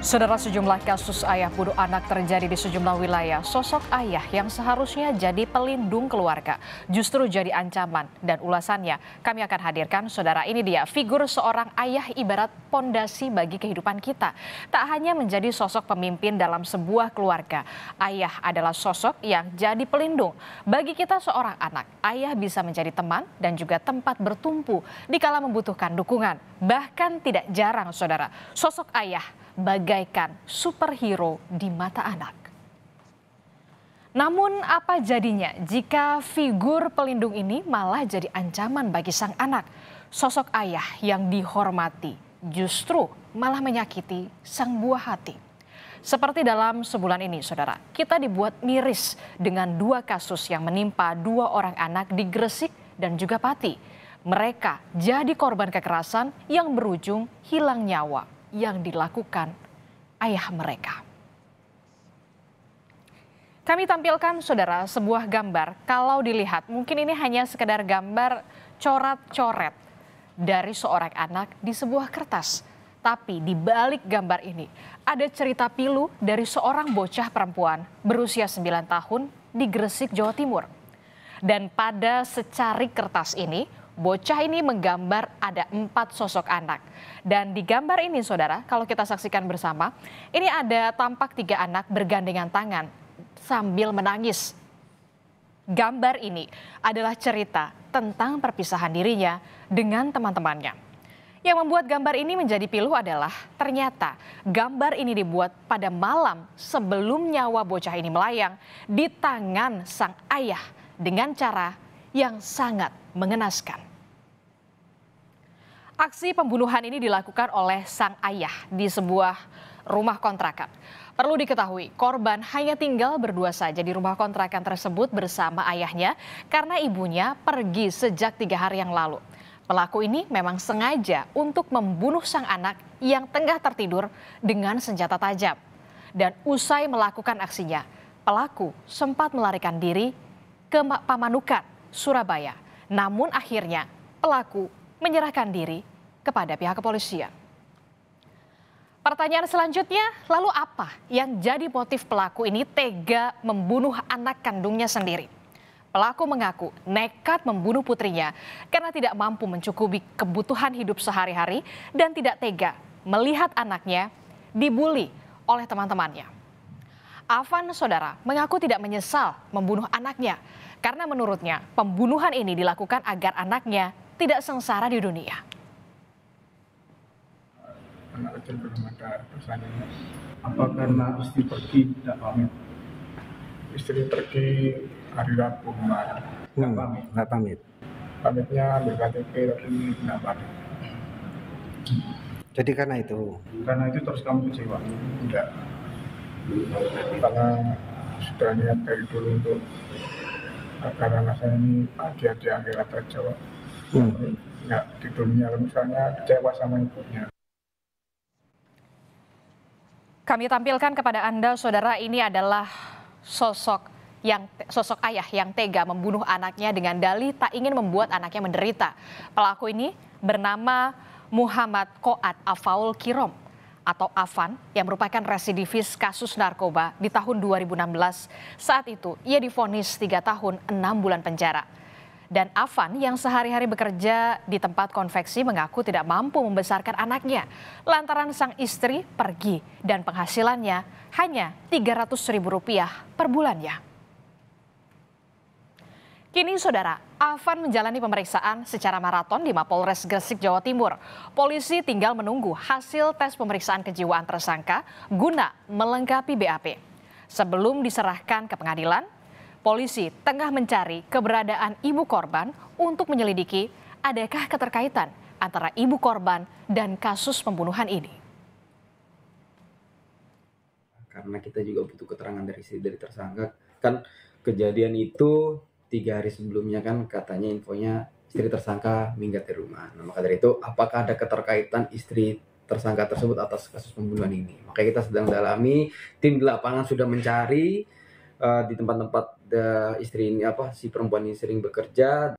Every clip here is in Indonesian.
Saudara sejumlah kasus ayah bunuh anak terjadi di sejumlah wilayah. Sosok ayah yang seharusnya jadi pelindung keluarga justru jadi ancaman dan ulasannya kami akan hadirkan saudara ini dia figur seorang ayah ibarat pondasi bagi kehidupan kita. Tak hanya menjadi sosok pemimpin dalam sebuah keluarga, ayah adalah sosok yang jadi pelindung. Bagi kita seorang anak, ayah bisa menjadi teman dan juga tempat bertumpu dikala membutuhkan dukungan. Bahkan tidak jarang saudara, sosok ayah bagaikan superhero di mata anak. Namun apa jadinya jika figur pelindung ini malah jadi ancaman bagi sang anak? Sosok ayah yang dihormati justru malah menyakiti sang buah hati. Seperti dalam sebulan ini, saudara, kita dibuat miris dengan dua kasus yang menimpa dua orang anak di Gresik dan juga Pati. Mereka jadi korban kekerasan yang berujung hilang nyawa yang dilakukan ayah mereka. Kami tampilkan saudara sebuah gambar. Kalau dilihat mungkin ini hanya sekedar gambar coret-coret dari seorang anak di sebuah kertas. Tapi di balik gambar ini ada cerita pilu dari seorang bocah perempuan berusia 9 tahun di Gresik, Jawa Timur. Dan pada secari kertas ini Bocah ini menggambar ada empat sosok anak. Dan di gambar ini saudara, kalau kita saksikan bersama, ini ada tampak tiga anak bergandengan tangan sambil menangis. Gambar ini adalah cerita tentang perpisahan dirinya dengan teman-temannya. Yang membuat gambar ini menjadi pilu adalah ternyata gambar ini dibuat pada malam sebelum nyawa bocah ini melayang di tangan sang ayah dengan cara yang sangat mengenaskan. Aksi pembunuhan ini dilakukan oleh sang ayah di sebuah rumah kontrakan. Perlu diketahui, korban hanya tinggal berdua saja di rumah kontrakan tersebut bersama ayahnya karena ibunya pergi sejak tiga hari yang lalu. Pelaku ini memang sengaja untuk membunuh sang anak yang tengah tertidur dengan senjata tajam. Dan usai melakukan aksinya, pelaku sempat melarikan diri ke Pamanukan, Surabaya. Namun akhirnya pelaku menyerahkan diri kepada pihak kepolisian. Pertanyaan selanjutnya, lalu apa yang jadi motif pelaku ini tega membunuh anak kandungnya sendiri? Pelaku mengaku nekat membunuh putrinya karena tidak mampu mencukupi kebutuhan hidup sehari-hari dan tidak tega melihat anaknya dibully oleh teman-temannya. Avan saudara, mengaku tidak menyesal membunuh anaknya karena menurutnya pembunuhan ini dilakukan agar anaknya tidak sengsara di dunia anak kecil belum ada dosanya apa karena istri pergi tidak pamit istri pergi hari Rabu kemarin nggak pamit nggak pamit pamitnya ambil KTP tapi tidak pamit jadi karena itu karena itu terus kamu kecewa tidak karena sudah niat dari dulu untuk karena anak saya ini dia di akhirat terjawab hmm. nggak di dunia misalnya kecewa sama ibunya kami tampilkan kepada Anda, saudara, ini adalah sosok yang sosok ayah yang tega membunuh anaknya dengan dalih tak ingin membuat anaknya menderita. Pelaku ini bernama Muhammad Koat Afaul Kirom atau Afan yang merupakan residivis kasus narkoba di tahun 2016. Saat itu ia difonis 3 tahun 6 bulan penjara. Dan Avan yang sehari-hari bekerja di tempat konveksi mengaku tidak mampu membesarkan anaknya. Lantaran sang istri pergi dan penghasilannya hanya Rp300.000 per bulannya. Kini saudara, Avan menjalani pemeriksaan secara maraton di Mapolres Gresik, Jawa Timur. Polisi tinggal menunggu hasil tes pemeriksaan kejiwaan tersangka guna melengkapi BAP. Sebelum diserahkan ke pengadilan, polisi tengah mencari keberadaan ibu korban untuk menyelidiki adakah keterkaitan antara ibu korban dan kasus pembunuhan ini. Karena kita juga butuh keterangan dari si dari tersangka, kan kejadian itu tiga hari sebelumnya kan katanya infonya istri tersangka minggat di rumah. Nah, maka dari itu apakah ada keterkaitan istri tersangka tersebut atas kasus pembunuhan ini? Makanya kita sedang dalami, tim di lapangan sudah mencari uh, di tempat-tempat the, istri ini apa si perempuan ini sering bekerja.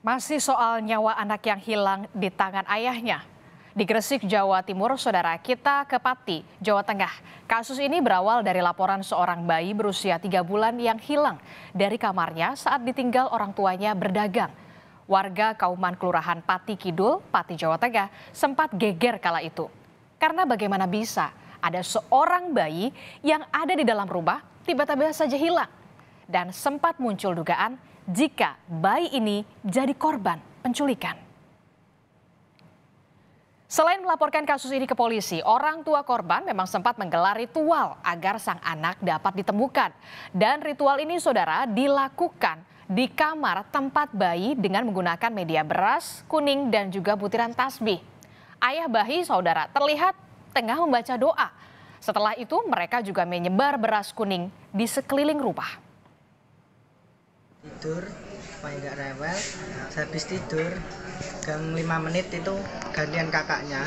Masih soal nyawa anak yang hilang di tangan ayahnya. Di Gresik, Jawa Timur, saudara kita ke Pati, Jawa Tengah. Kasus ini berawal dari laporan seorang bayi berusia tiga bulan yang hilang dari kamarnya saat ditinggal orang tuanya berdagang. Warga Kauman Kelurahan Pati Kidul, Pati, Jawa Tengah sempat geger kala itu. Karena bagaimana bisa ada seorang bayi yang ada di dalam rumah tiba-tiba saja hilang dan sempat muncul dugaan jika bayi ini jadi korban penculikan. Selain melaporkan kasus ini ke polisi, orang tua korban memang sempat menggelar ritual agar sang anak dapat ditemukan. Dan ritual ini saudara dilakukan di kamar tempat bayi dengan menggunakan media beras, kuning dan juga butiran tasbih. Ayah bayi saudara terlihat tengah membaca doa setelah itu mereka juga menyebar beras kuning di sekeliling rumah. Tidur, supaya nggak rewel. Nah, habis tidur, jam 5 menit itu gantian kakaknya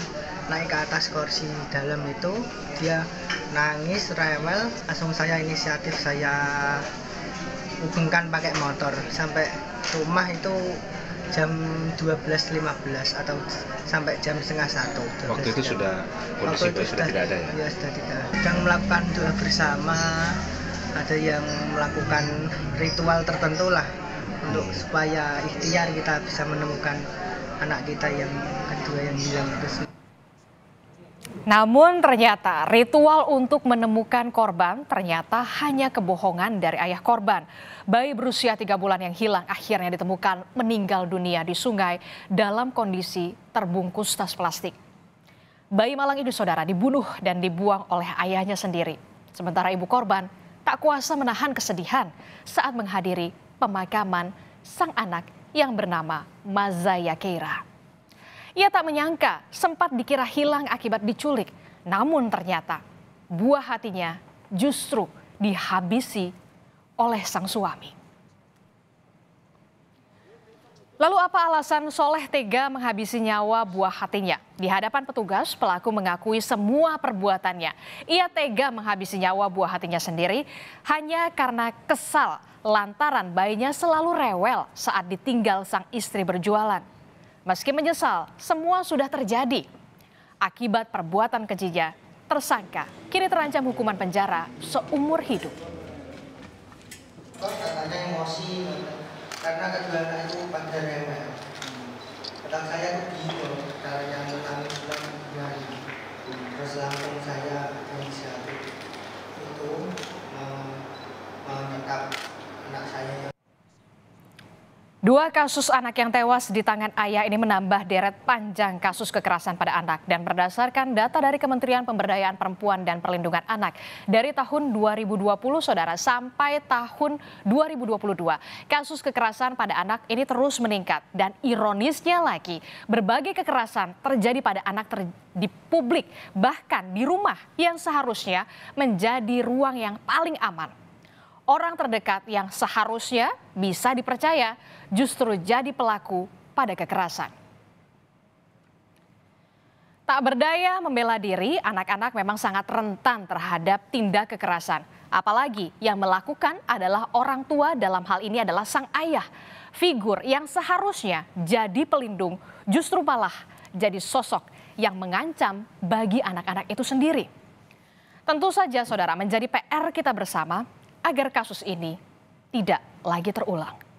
naik ke atas kursi dalam itu. Dia nangis, rewel, langsung saya inisiatif saya hubungkan pakai motor sampai rumah itu jam 12.15 atau sampai jam setengah satu. Waktu itu sudah kondisi itu sudah, sudah tidak ada ya? Ya sudah tidak. Sedang melakukan doa bersama, ada yang melakukan ritual tertentu lah untuk hmm. supaya ikhtiar kita bisa menemukan anak kita yang kedua yang hilang itu. Namun ternyata ritual untuk menemukan korban ternyata hanya kebohongan dari ayah korban. Bayi berusia tiga bulan yang hilang akhirnya ditemukan meninggal dunia di sungai dalam kondisi terbungkus tas plastik. Bayi malang ini saudara dibunuh dan dibuang oleh ayahnya sendiri. Sementara ibu korban tak kuasa menahan kesedihan saat menghadiri pemakaman sang anak yang bernama Mazaya Keira. Ia tak menyangka sempat dikira hilang akibat diculik, namun ternyata buah hatinya justru dihabisi oleh sang suami. Lalu apa alasan Soleh tega menghabisi nyawa buah hatinya? Di hadapan petugas, pelaku mengakui semua perbuatannya. Ia tega menghabisi nyawa buah hatinya sendiri hanya karena kesal lantaran bayinya selalu rewel saat ditinggal sang istri berjualan. Meski menyesal, semua sudah terjadi. Akibat perbuatan kejinya, tersangka kini terancam hukuman penjara seumur hidup. Katanya emosi karena anak itu remeh. Kadang saya begitu, caranya menangis pulang hari. Terus langsung saya Dua kasus anak yang tewas di tangan ayah ini menambah deret panjang kasus kekerasan pada anak dan berdasarkan data dari Kementerian Pemberdayaan Perempuan dan Perlindungan Anak dari tahun 2020 Saudara sampai tahun 2022 kasus kekerasan pada anak ini terus meningkat dan ironisnya lagi berbagai kekerasan terjadi pada anak ter di publik bahkan di rumah yang seharusnya menjadi ruang yang paling aman orang terdekat yang seharusnya bisa dipercaya justru jadi pelaku pada kekerasan. Tak berdaya membela diri, anak-anak memang sangat rentan terhadap tindak kekerasan. Apalagi yang melakukan adalah orang tua dalam hal ini adalah sang ayah. Figur yang seharusnya jadi pelindung justru malah jadi sosok yang mengancam bagi anak-anak itu sendiri. Tentu saja saudara menjadi PR kita bersama agar kasus ini tidak lagi terulang.